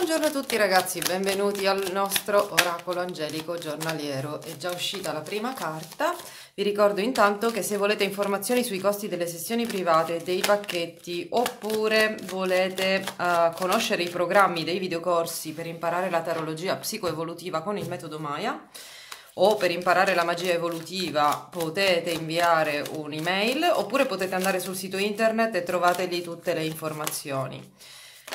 Buongiorno a tutti ragazzi, benvenuti al nostro oracolo angelico giornaliero. È già uscita la prima carta. Vi ricordo intanto che se volete informazioni sui costi delle sessioni private, dei pacchetti, oppure volete uh, conoscere i programmi dei videocorsi per imparare la tarologia psicoevolutiva con il metodo Maya, o per imparare la magia evolutiva potete inviare un'email, oppure potete andare sul sito internet e trovate lì tutte le informazioni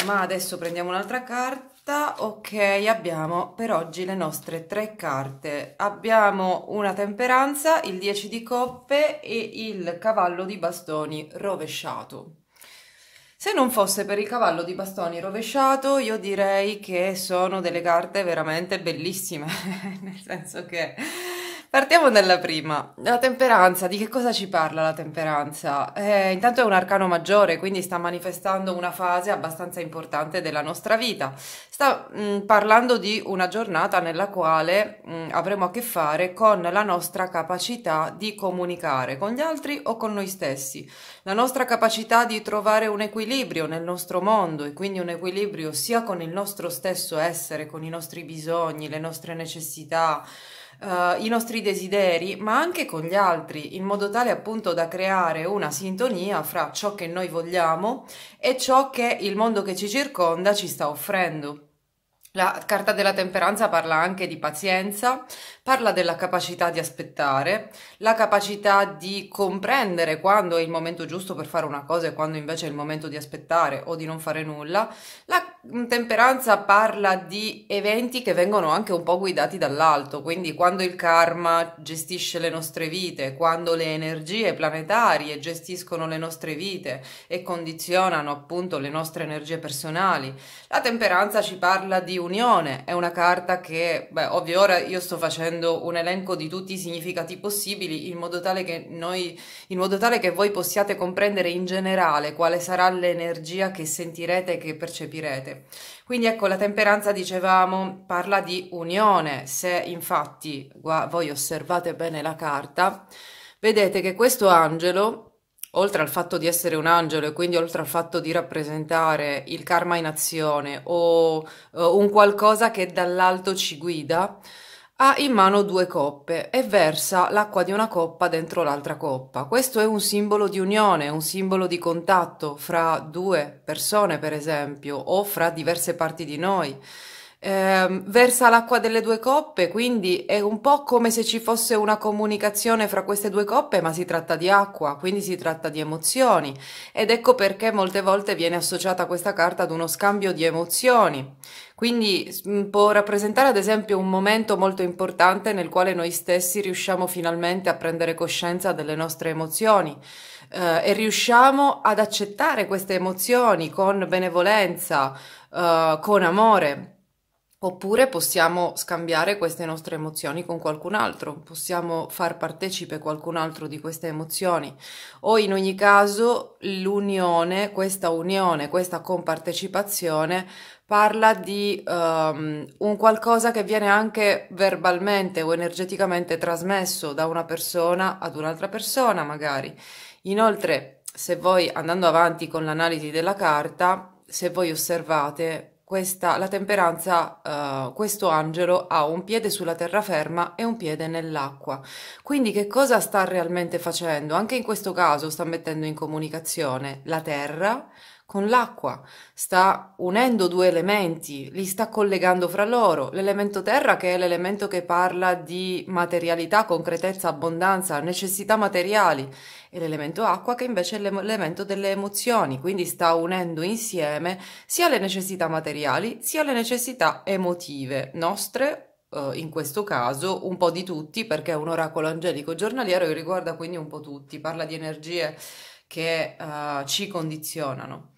ma adesso prendiamo un'altra carta ok abbiamo per oggi le nostre tre carte abbiamo una temperanza il 10 di coppe e il cavallo di bastoni rovesciato se non fosse per il cavallo di bastoni rovesciato, io direi che sono delle carte veramente bellissime, nel senso che Partiamo dalla prima. La temperanza, di che cosa ci parla la temperanza? Eh, intanto è un arcano maggiore, quindi sta manifestando una fase abbastanza importante della nostra vita. Sta mh, mm, parlando di una giornata nella quale mh, mm, avremo a che fare con la nostra capacità di comunicare con gli altri o con noi stessi, la nostra capacità di trovare un equilibrio nel nostro mondo e quindi un equilibrio sia con il nostro stesso essere, con i nostri bisogni, le nostre necessità eh, i nostri desideri, ma anche con gli altri, in modo tale appunto da creare una sintonia fra ciò che noi vogliamo e ciò che il mondo che ci circonda ci sta offrendo. La carta della temperanza parla anche di pazienza, parla della capacità di aspettare, la capacità di comprendere quando è il momento giusto per fare una cosa e quando invece è il momento di aspettare o di non fare nulla, la temperanza parla di eventi che vengono anche un po' guidati dall'alto, quindi quando il karma gestisce le nostre vite, quando le energie planetarie gestiscono le nostre vite e condizionano appunto le nostre energie personali. La temperanza ci parla di unione, è una carta che, beh, ovvio ora io sto facendo un elenco di tutti i significati possibili in modo tale che noi in modo tale che voi possiate comprendere in generale quale sarà l'energia che sentirete e che percepirete cose. Quindi ecco, la temperanza, dicevamo, parla di unione. Se infatti gu- voi osservate bene la carta, vedete che questo angelo, oltre al fatto di essere un angelo e quindi oltre al fatto di rappresentare il karma in azione o, o eh, un qualcosa che dall'alto ci guida, ha in mano due coppe e versa l'acqua di una coppa dentro l'altra coppa. Questo è un simbolo di unione, un simbolo di contatto fra due persone, per esempio, o fra diverse parti di noi ehm, versa l'acqua delle due coppe, quindi è un po' come se ci fosse una comunicazione fra queste due coppe, ma si tratta di acqua, quindi si tratta di emozioni. Ed ecco perché molte volte viene associata questa carta ad uno scambio di emozioni. Quindi mm, può rappresentare ad esempio un momento molto importante nel quale noi stessi riusciamo finalmente a prendere coscienza delle nostre emozioni eh, e riusciamo ad accettare queste emozioni con benevolenza, eh, con amore. Oppure possiamo scambiare queste nostre emozioni con qualcun altro, possiamo far partecipe qualcun altro di queste emozioni o in ogni caso l'unione, questa unione, questa compartecipazione parla di um, un qualcosa che viene anche verbalmente o energeticamente trasmesso da una persona ad un'altra persona magari. Inoltre, se voi andando avanti con l'analisi della carta, se voi osservate questa, la temperanza, uh, questo angelo ha un piede sulla terraferma e un piede nell'acqua. Quindi che cosa sta realmente facendo? Anche in questo caso sta mettendo in comunicazione la terra, con l'acqua, sta unendo due elementi, li sta collegando fra loro, l'elemento terra che è l'elemento che parla di materialità, concretezza, abbondanza, necessità materiali e l'elemento acqua che invece è l'elemento delle emozioni, quindi sta unendo insieme sia le necessità materiali sia le necessità emotive nostre eh, in questo caso un po' di tutti, perché è un oracolo angelico giornaliero che riguarda quindi un po' tutti, parla di energie che uh, ci condizionano.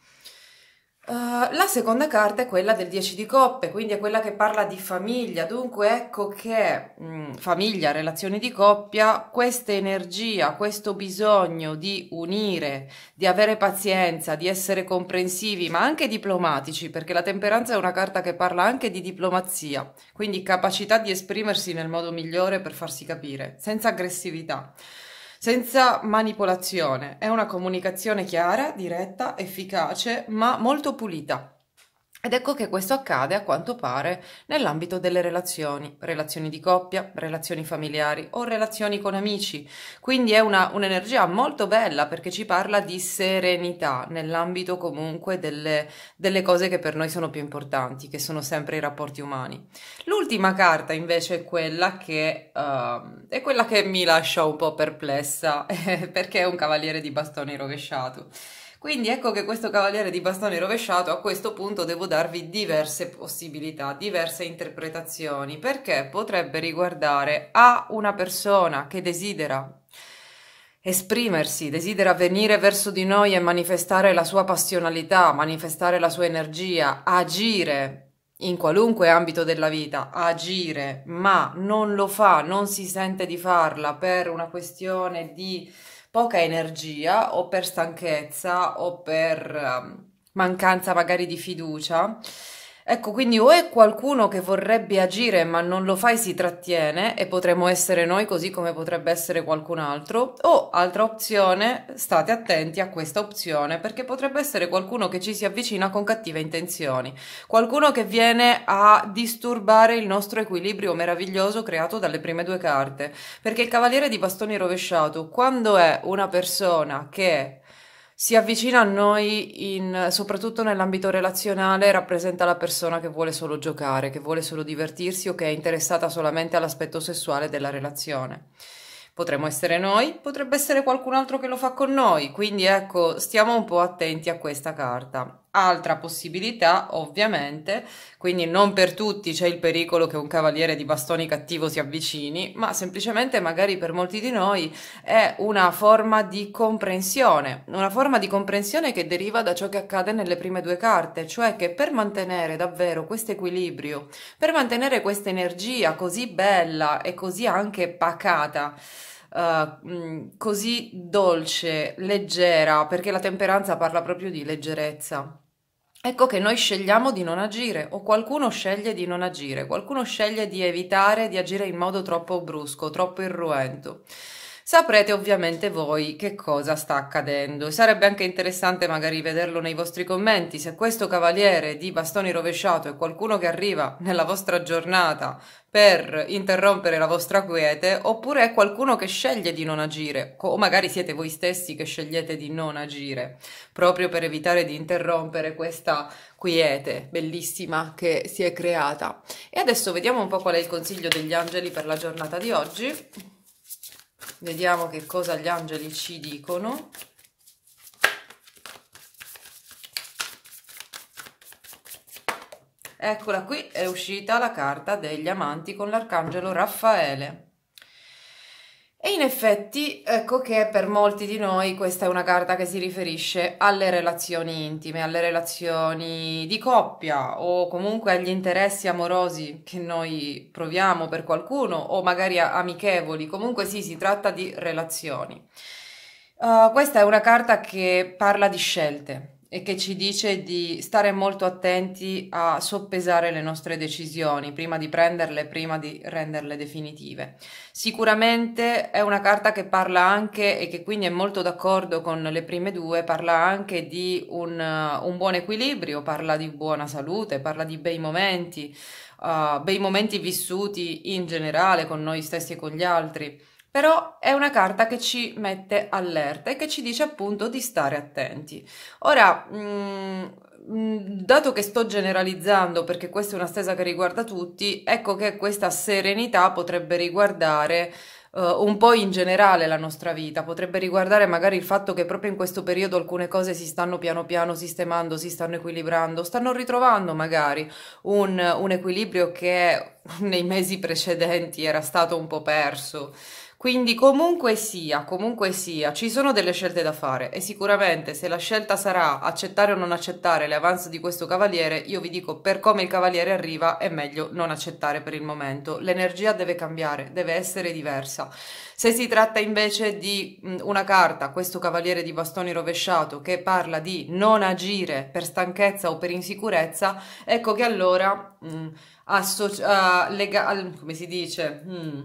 Eh, la seconda carta è quella del 10 di coppe, quindi è quella che parla di famiglia, dunque ecco che mh, mm, famiglia, relazioni di coppia, questa energia, questo bisogno di unire, di avere pazienza, di essere comprensivi, ma anche diplomatici, perché la temperanza è una carta che parla anche di diplomazia, quindi capacità di esprimersi nel modo migliore per farsi capire, senza aggressività senza manipolazione. È una comunicazione chiara, diretta, efficace, ma molto pulita. Ed ecco che questo accade a quanto pare nell'ambito delle relazioni, relazioni di coppia, relazioni familiari o relazioni con amici. Quindi è una, un'energia molto bella perché ci parla di serenità nell'ambito comunque delle, delle cose che per noi sono più importanti, che sono sempre i rapporti umani. L'ultima carta invece è quella che, uh, è quella che mi lascia un po' perplessa perché è un cavaliere di bastoni rovesciato. Quindi ecco che questo cavaliere di bastone rovesciato a questo punto devo darvi diverse possibilità, diverse interpretazioni, perché potrebbe riguardare a una persona che desidera esprimersi, desidera venire verso di noi e manifestare la sua passionalità, manifestare la sua energia, agire in qualunque ambito della vita, agire, ma non lo fa, non si sente di farla per una questione di poca energia o per stanchezza o per um, mancanza magari di fiducia Ecco, quindi o è qualcuno che vorrebbe agire ma non lo fa e si trattiene e potremmo essere noi così come potrebbe essere qualcun altro, o altra opzione, state attenti a questa opzione perché potrebbe essere qualcuno che ci si avvicina con cattive intenzioni, qualcuno che viene a disturbare il nostro equilibrio meraviglioso creato dalle prime due carte, perché il cavaliere di bastoni rovesciato, quando è una persona che si avvicina a noi in, soprattutto nell'ambito relazionale, rappresenta la persona che vuole solo giocare, che vuole solo divertirsi o che è interessata solamente all'aspetto sessuale della relazione. Potremmo essere noi, potrebbe essere qualcun altro che lo fa con noi, quindi ecco, stiamo un po' attenti a questa carta. Altra possibilità, ovviamente, quindi non per tutti c'è il pericolo che un cavaliere di bastoni cattivo si avvicini, ma semplicemente magari per molti di noi è una forma di comprensione, una forma di comprensione che deriva da ciò che accade nelle prime due carte, cioè che per mantenere davvero questo equilibrio, per mantenere questa energia così bella e così anche pacata, Uh, così dolce, leggera, perché la temperanza parla proprio di leggerezza. Ecco che noi scegliamo di non agire o qualcuno sceglie di non agire, qualcuno sceglie di evitare di agire in modo troppo brusco, troppo irruento saprete ovviamente voi che cosa sta accadendo. Sarebbe anche interessante magari vederlo nei vostri commenti, se questo cavaliere di bastoni rovesciato è qualcuno che arriva nella vostra giornata per interrompere la vostra quiete, oppure è qualcuno che sceglie di non agire, o magari siete voi stessi che scegliete di non agire, proprio per evitare di interrompere questa quiete bellissima che si è creata. E adesso vediamo un po' qual è il consiglio degli angeli per la giornata di oggi. Vediamo che cosa gli angeli ci dicono. Eccola qui, è uscita la carta degli amanti con l'arcangelo Raffaele. E in effetti ecco che per molti di noi questa è una carta che si riferisce alle relazioni intime, alle relazioni di coppia o comunque agli interessi amorosi che noi proviamo per qualcuno o magari amichevoli, comunque sì, si tratta di relazioni. Uh, questa è una carta che parla di scelte, e che ci dice di stare molto attenti a soppesare le nostre decisioni prima di prenderle, prima di renderle definitive. Sicuramente è una carta che parla anche e che quindi è molto d'accordo con le prime due, parla anche di un, eh, un buon equilibrio, parla di buona salute, parla di bei momenti, uh, bei momenti vissuti in generale con noi stessi e con gli altri però è una carta che ci mette allerta e che ci dice appunto di stare attenti. Ora, mh, mm, mm, dato che sto generalizzando perché questa è una stesa che riguarda tutti, ecco che questa serenità potrebbe riguardare uh, un po' in generale la nostra vita, potrebbe riguardare magari il fatto che proprio in questo periodo alcune cose si stanno piano piano sistemando, si stanno equilibrando, stanno ritrovando magari un, un equilibrio che nei mesi precedenti era stato un po' perso. Quindi comunque sia, comunque sia, ci sono delle scelte da fare e sicuramente se la scelta sarà accettare o non accettare l'avanzo di questo cavaliere, io vi dico per come il cavaliere arriva è meglio non accettare per il momento. L'energia deve cambiare, deve essere diversa. Se si tratta invece di mm, una carta, questo cavaliere di bastoni rovesciato che parla di non agire per stanchezza o per insicurezza, ecco che allora mh, mm, associa- uh, eh, lega- come si dice? Mh, mm,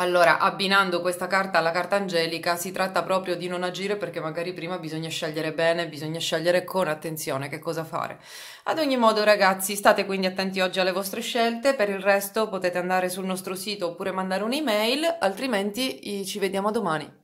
allora, abbinando questa carta alla carta angelica, si tratta proprio di non agire perché magari prima bisogna scegliere bene, bisogna scegliere con attenzione che cosa fare. Ad ogni modo, ragazzi, state quindi attenti oggi alle vostre scelte, per il resto potete andare sul nostro sito oppure mandare un'email, altrimenti eh, ci vediamo domani.